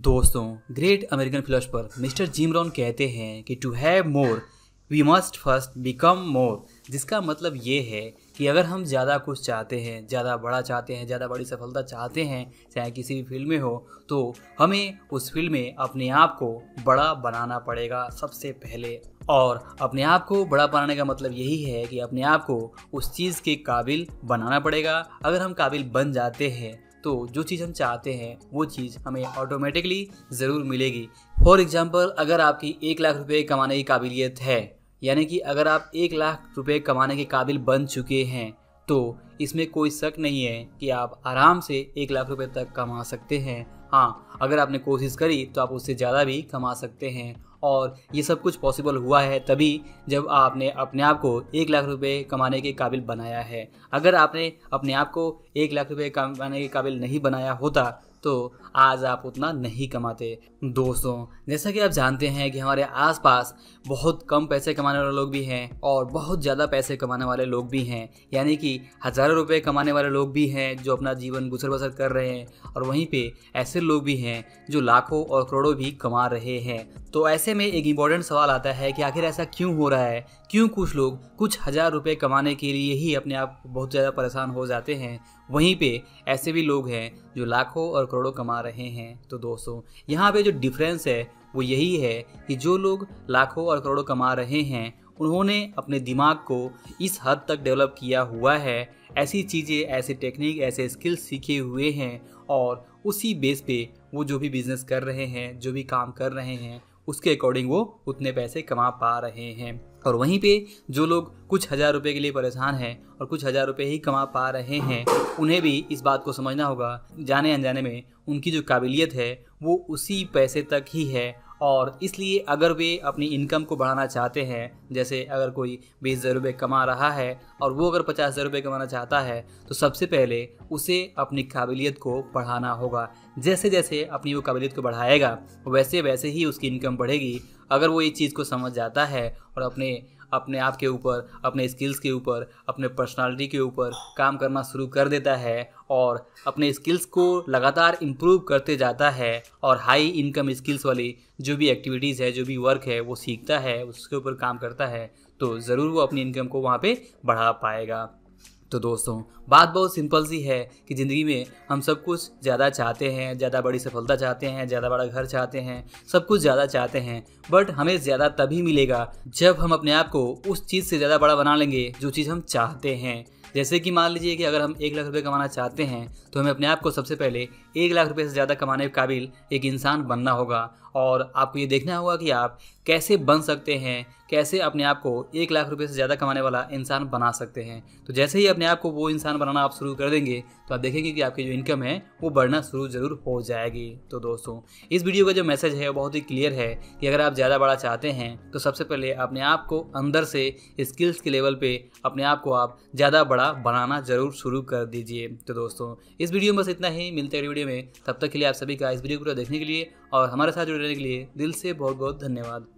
दोस्तों great American philosopher mister Jim Rohn कहते हैं कि to have more we must first become more जिसका मतलब ये है कि अगर हम ज़्यादा कुछ चाहते हैं ज़्यादा बड़ा चाहते हैं ज़्यादा बड़ी सफलता चाहते हैं चाहे किसी भी फील्ड में हो तो हमें उस फील्ड में अपने आप को बड़ा बनाना पड़ेगा सबसे पहले और अपने आप को बड़ा बनाने का मतलब यही है कि अपने आप को उस चीज़ के काबिल बनाना पड़ेगा अगर हम काबिल बन जाते हैं तो जो चीज़ हम चाहते हैं वो चीज़ हमें ऑटोमेटिकली ज़रूर मिलेगी फॉर एग्ज़ाम्पल अगर आपकी एक लाख रुपये कमाने की काबिलियत है यानी कि अगर आप एक लाख रुपये कमाने के काबिल बन चुके हैं तो इसमें कोई शक नहीं है कि आप आराम से एक लाख रुपए तक कमा सकते हैं हाँ अगर आपने कोशिश करी तो आप उससे ज़्यादा भी कमा सकते हैं और ये सब कुछ पॉसिबल हुआ है तभी जब आपने अपने आप को एक लाख रुपए कमाने के काबिल बनाया है अगर आपने अपने आप को एक लाख रुपए कमाने के काबिल नहीं बनाया होता तो आज आप उतना नहीं कमाते दोस्तों जैसा कि आप जानते हैं कि हमारे आसपास बहुत कम पैसे कमाने वाले लोग भी हैं और बहुत ज़्यादा पैसे कमाने वाले लोग भी हैं यानी कि हज़ारों रुपये कमाने वाले लोग भी हैं जो अपना जीवन गुजर बसर कर रहे हैं और वहीं पे ऐसे लोग भी हैं जो लाखों और करोड़ों भी कमा रहे हैं तो ऐसे में एक इम्पॉर्टेंट सवाल आता है कि आखिर ऐसा क्यों हो रहा है क्यों कुछ लोग कुछ हज़ार रुपये कमाने के लिए ही अपने आप बहुत ज़्यादा परेशान हो जाते हैं वहीं पे ऐसे भी लोग हैं जो लाखों और करोड़ों कमा रहे हैं तो दोस्तों यहाँ पे जो डिफरेंस है वो यही है कि जो लोग लाखों और करोड़ों कमा रहे हैं उन्होंने अपने दिमाग को इस हद तक डेवलप किया हुआ है ऐसी चीज़ें ऐसे टेक्निक ऐसे स्किल्स सीखे हुए हैं और उसी बेस पे वो जो भी बिज़नेस कर रहे हैं जो भी काम कर रहे हैं उसके अकॉर्डिंग वो उतने पैसे कमा पा रहे हैं और वहीं पे जो लोग कुछ हज़ार रुपए के लिए परेशान हैं और कुछ हज़ार रुपए ही कमा पा रहे हैं उन्हें भी इस बात को समझना होगा जाने अनजाने में उनकी जो काबिलियत है वो उसी पैसे तक ही है और इसलिए अगर वे अपनी इनकम को बढ़ाना चाहते हैं जैसे अगर कोई बीस हज़ार रुपये कमा रहा है और वो अगर पचास हज़ार रुपये कमाना चाहता है तो सबसे पहले उसे अपनी काबिलियत को बढ़ाना होगा जैसे जैसे अपनी वो काबिलियत को बढ़ाएगा वैसे वैसे ही उसकी इनकम बढ़ेगी अगर वो ये चीज़ को समझ जाता है और अपने अपने आप के ऊपर अपने स्किल्स के ऊपर अपने पर्सनालिटी के ऊपर काम करना शुरू कर देता है और अपने स्किल्स को लगातार इम्प्रूव करते जाता है और हाई इनकम स्किल्स वाली जो भी एक्टिविटीज़ है जो भी वर्क है वो सीखता है उसके ऊपर काम करता है तो ज़रूर वो अपनी इनकम को वहाँ पर बढ़ा पाएगा तो दोस्तों बात बहुत सिंपल सी है कि ज़िंदगी में हम सब कुछ ज़्यादा चाहते हैं ज़्यादा बड़ी सफलता चाहते हैं ज़्यादा बड़ा घर चाहते हैं सब कुछ ज़्यादा चाहते हैं बट हमें ज़्यादा तभी मिलेगा जब हम अपने आप को उस चीज़ से ज़्यादा बड़ा बना लेंगे जो चीज़ हम चाहते हैं जैसे कि मान लीजिए कि अगर हम एक लाख रुपये कमाना चाहते हैं तो हमें अपने आप को सबसे पहले एक लाख रुपये से ज़्यादा कमाने के काबिल एक इंसान बनना होगा और आपको ये देखना होगा कि आप कैसे बन सकते हैं कैसे अपने आप को एक लाख रुपए से ज़्यादा कमाने वाला इंसान बना सकते हैं तो जैसे ही अपने आप को वो इंसान बनाना आप शुरू कर देंगे तो आप देखेंगे कि आपकी जो इनकम है वो बढ़ना शुरू ज़रूर हो जाएगी तो दोस्तों इस वीडियो का जो मैसेज है वो बहुत ही क्लियर है कि अगर आप ज़्यादा बड़ा चाहते हैं तो सबसे पहले अपने आप को अंदर से स्किल्स के लेवल पर अपने आप को आप ज़्यादा बड़ा बनाना ज़रूर शुरू कर दीजिए तो दोस्तों इस वीडियो में बस इतना ही मिलते हैं वीडियो में तब तक के लिए आप सभी का इस वीडियो को देखने के लिए और हमारे साथ जुड़े रहने के लिए दिल से बहुत बहुत धन्यवाद